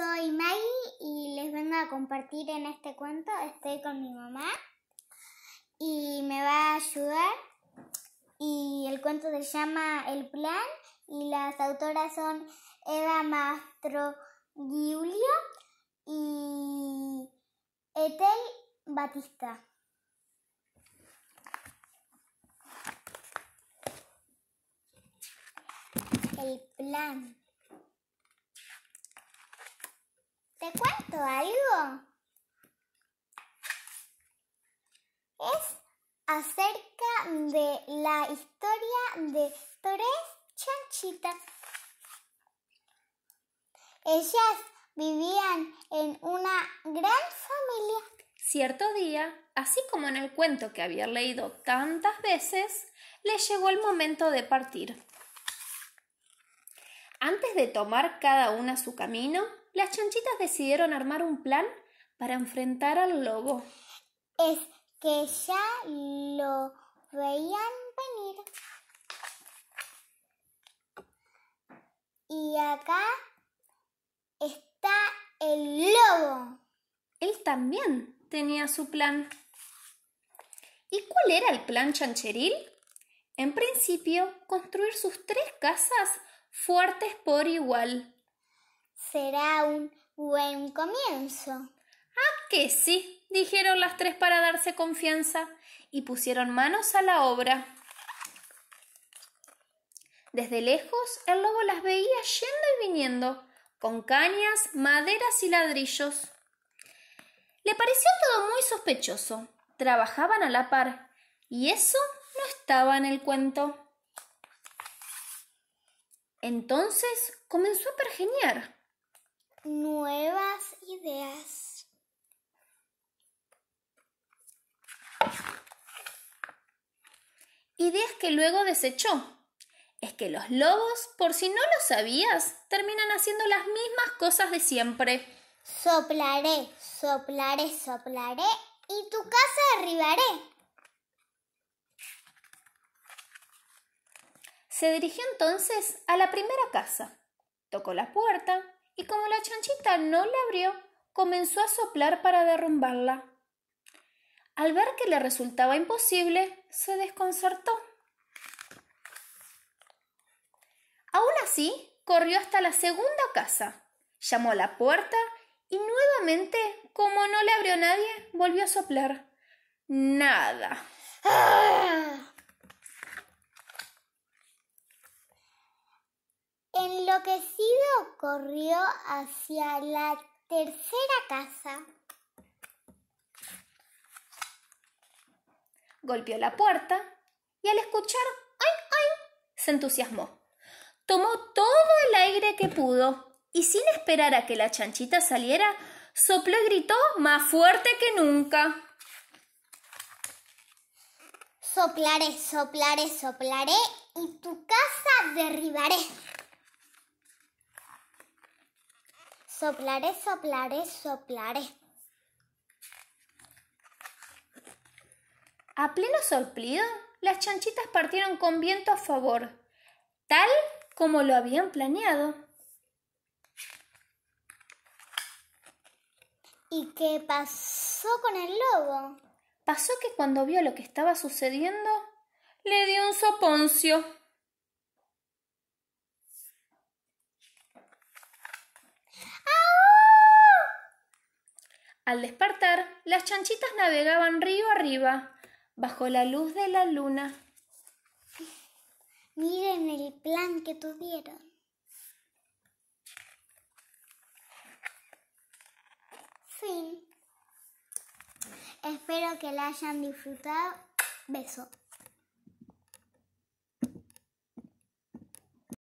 soy Maggie y les vengo a compartir en este cuento. Estoy con mi mamá y me va a ayudar. Y el cuento se llama El Plan y las autoras son Eva Mastro Giulio y Etel Batista. El plan. ¿Te cuento algo? Es acerca de la historia de tres chanchitas. Ellas vivían en una gran familia. Cierto día, así como en el cuento que había leído tantas veces, le llegó el momento de partir. Antes de tomar cada una su camino, las chanchitas decidieron armar un plan para enfrentar al lobo. Es que ya lo veían venir. Y acá está el lobo. Él también tenía su plan. ¿Y cuál era el plan chancheril? En principio, construir sus tres casas fuertes por igual será un buen comienzo. Ah, que sí, dijeron las tres para darse confianza y pusieron manos a la obra. Desde lejos el lobo las veía yendo y viniendo, con cañas, maderas y ladrillos. Le pareció todo muy sospechoso. Trabajaban a la par, y eso no estaba en el cuento. Entonces comenzó a pergeñar nuevas ideas. Ideas que luego desechó. Es que los lobos, por si no lo sabías, terminan haciendo las mismas cosas de siempre. Soplaré, soplaré, soplaré y tu casa arribaré. Se dirigió entonces a la primera casa, tocó la puerta la chanchita no la abrió, comenzó a soplar para derrumbarla. Al ver que le resultaba imposible, se desconcertó. Aún así, corrió hasta la segunda casa, llamó a la puerta y nuevamente, como no le abrió nadie, volvió a soplar. Nada. ¡Ah! Enloquecido corrió hacia la tercera casa. Golpeó la puerta y al escuchar ¡ay, ay! se entusiasmó. Tomó todo el aire que pudo y sin esperar a que la chanchita saliera, sopló y gritó más fuerte que nunca. Soplaré, soplaré, soplaré y tu casa derribaré. Soplaré, soplaré, soplaré. A pleno soplido, las chanchitas partieron con viento a favor, tal como lo habían planeado. ¿Y qué pasó con el lobo? Pasó que cuando vio lo que estaba sucediendo, le dio un soponcio. Al despertar, las chanchitas navegaban río arriba, bajo la luz de la luna. Miren el plan que tuvieron. Sí. Espero que la hayan disfrutado. Beso.